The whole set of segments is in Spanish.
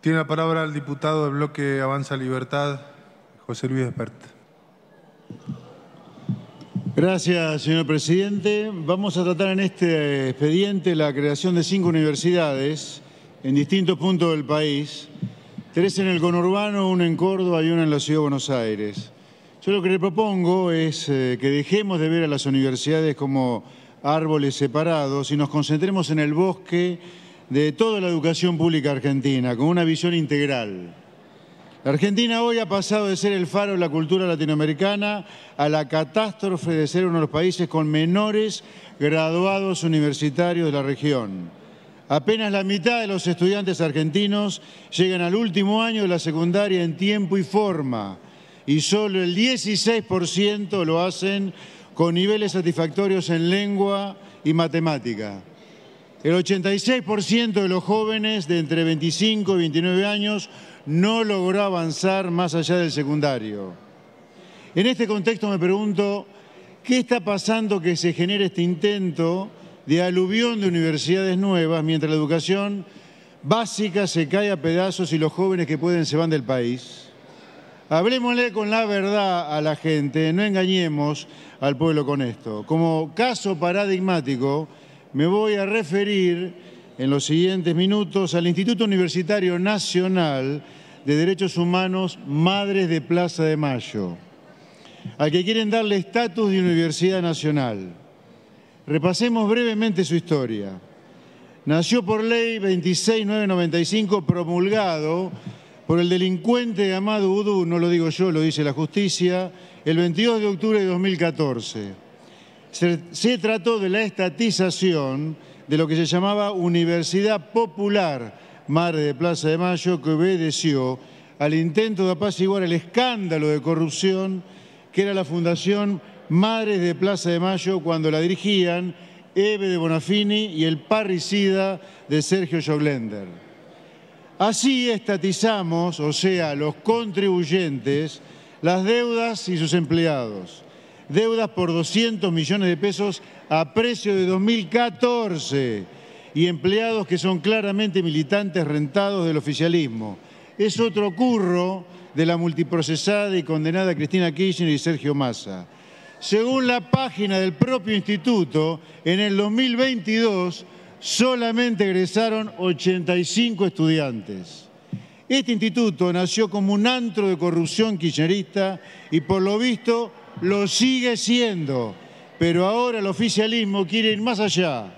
Tiene la palabra el diputado del bloque Avanza Libertad, José Luis Espert. Gracias, señor presidente. Vamos a tratar en este expediente la creación de cinco universidades en distintos puntos del país, tres en el conurbano, una en Córdoba y una en la Ciudad de Buenos Aires. Yo lo que le propongo es eh, que dejemos de ver a las universidades como árboles separados y nos concentremos en el bosque de toda la educación pública argentina, con una visión integral. La Argentina hoy ha pasado de ser el faro de la cultura latinoamericana a la catástrofe de ser uno de los países con menores graduados universitarios de la región. Apenas la mitad de los estudiantes argentinos llegan al último año de la secundaria en tiempo y forma y solo el 16% lo hacen con niveles satisfactorios en lengua y matemática. El 86% de los jóvenes de entre 25 y 29 años no logró avanzar más allá del secundario. En este contexto me pregunto, ¿qué está pasando que se genere este intento de aluvión de universidades nuevas mientras la educación básica se cae a pedazos y los jóvenes que pueden se van del país? Hablémosle con la verdad a la gente, no engañemos al pueblo con esto. Como caso paradigmático, me voy a referir en los siguientes minutos al Instituto Universitario Nacional de Derechos Humanos Madres de Plaza de Mayo, al que quieren darle estatus de Universidad Nacional. Repasemos brevemente su historia. Nació por ley 26995, promulgado por el delincuente llamado Udú, no lo digo yo, lo dice la justicia, el 22 de octubre de 2014 se, trató de la estatización de lo que se llamaba Universidad Popular Madre de Plaza de Mayo, que obedeció al intento de apaciguar el escándalo de corrupción que era la Fundación Madres de Plaza de Mayo cuando la dirigían Eve de Bonafini y el parricida de Sergio Joglender. Así estatizamos, o sea, los contribuyentes, las deudas y sus empleados deudas por 200 millones de pesos a precio de 2014 y empleados que son claramente militantes rentados del oficialismo. Es otro curro de la multiprocesada y condenada Cristina Kirchner y Sergio Massa. Según la página del propio instituto, en el 2022 solamente egresaron 85 estudiantes. Este instituto nació como un antro de corrupción kirchnerista y por lo visto lo sigue siendo, pero ahora el oficialismo quiere ir más allá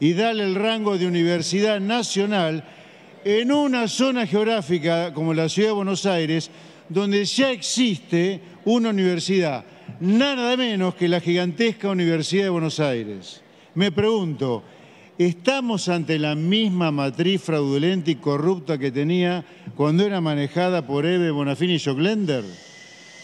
y darle el rango de universidad nacional en una zona geográfica como la Ciudad de Buenos Aires, donde ya existe una universidad, nada menos que la gigantesca Universidad de Buenos Aires. Me pregunto, ¿estamos ante la misma matriz fraudulenta y corrupta que tenía cuando era manejada por Eve Bonafini y Joclender?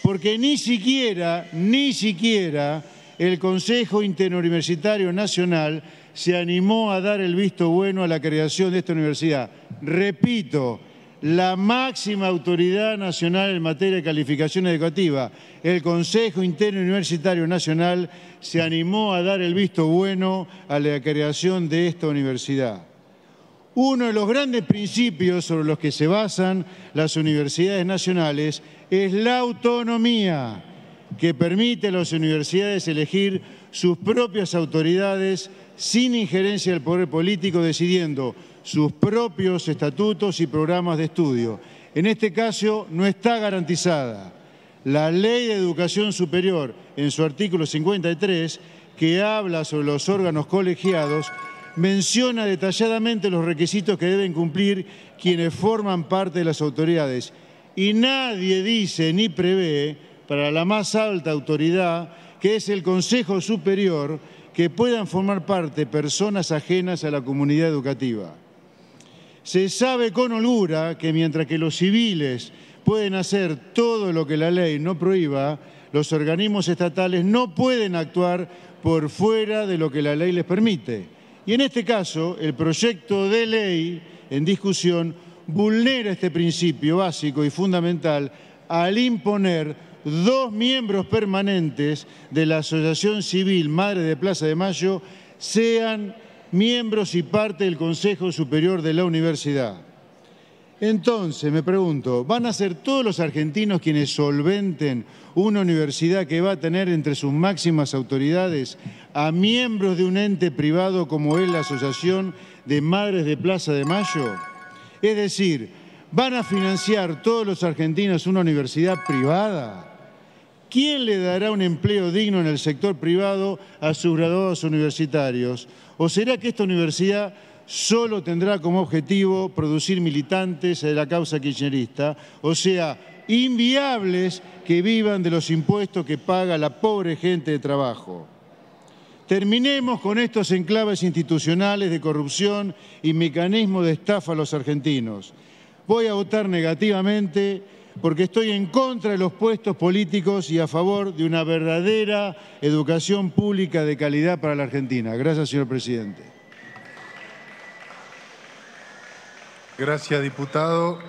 porque ni siquiera, ni siquiera el Consejo Interuniversitario Nacional se animó a dar el visto bueno a la creación de esta universidad. Repito, la máxima autoridad nacional en materia de calificación educativa, el Consejo Interuniversitario Nacional, se animó a dar el visto bueno a la creación de esta universidad. Uno de los grandes principios sobre los que se basan las universidades nacionales es la autonomía, que permite a las universidades elegir sus propias autoridades sin injerencia del poder político, decidiendo sus propios estatutos y programas de estudio. En este caso no está garantizada la Ley de Educación Superior, en su artículo 53, que habla sobre los órganos colegiados, menciona detalladamente los requisitos que deben cumplir quienes forman parte de las autoridades. Y nadie dice ni prevé para la más alta autoridad, que es el Consejo Superior, que puedan formar parte personas ajenas a la comunidad educativa. Se sabe con holgura que mientras que los civiles pueden hacer todo lo que la ley no prohíba, los organismos estatales no pueden actuar por fuera de lo que la ley les permite. Y en este caso, el proyecto de ley en discusión vulnera este principio básico y fundamental al imponer dos miembros permanentes de la Asociación Civil Madre de Plaza de Mayo sean miembros y parte del Consejo Superior de la Universidad. Entonces, me pregunto, ¿van a ser todos los argentinos quienes solventen una universidad que va a tener entre sus máximas autoridades a miembros de un ente privado como es la Asociación de Madres de Plaza de Mayo? Es decir, ¿van a financiar todos los argentinos una universidad privada? ¿Quién le dará un empleo digno en el sector privado a sus graduados universitarios? ¿O será que esta universidad solo tendrá como objetivo producir militantes de la causa kirchnerista, o sea, inviables que vivan de los impuestos que paga la pobre gente de trabajo. Terminemos con estos enclaves institucionales de corrupción y mecanismo de estafa a los argentinos. Voy a votar negativamente porque estoy en contra de los puestos políticos y a favor de una verdadera educación pública de calidad para la Argentina. Gracias, señor presidente. Gracias, diputado.